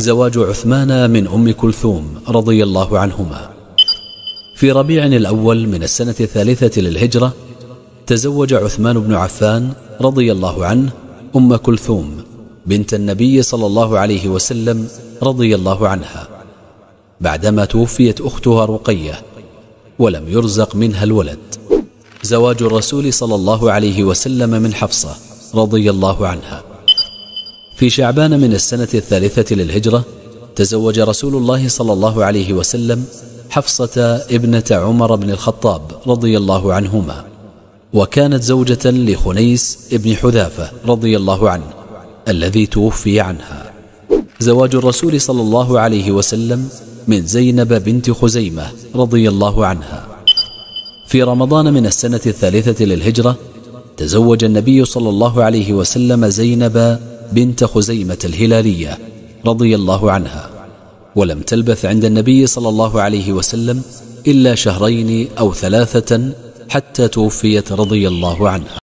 زواج عثمان من أم كلثوم رضي الله عنهما في ربيع الأول من السنة الثالثة للهجرة تزوج عثمان بن عفان رضي الله عنه أم كلثوم بنت النبي صلى الله عليه وسلم رضي الله عنها بعدما توفيت أختها رقية ولم يرزق منها الولد زواج الرسول صلى الله عليه وسلم من حفصة رضي الله عنها في شعبان من السنة الثالثة للهجرة تزوج رسول الله صلى الله عليه وسلم حفصة ابنة عمر بن الخطاب رضي الله عنهما وكانت زوجة لخنيس ابن حذافة رضي الله عنه الذي توفي عنها زواج الرسول صلى الله عليه وسلم من زينب بنت خزيمة رضي الله عنها في رمضان من السنة الثالثة للهجرة تزوج النبي صلى الله عليه وسلم زينب بنت خزيمة الهلالية رضي الله عنها ولم تلبث عند النبي صلى الله عليه وسلم إلا شهرين أو ثلاثة حتى توفيت رضي الله عنها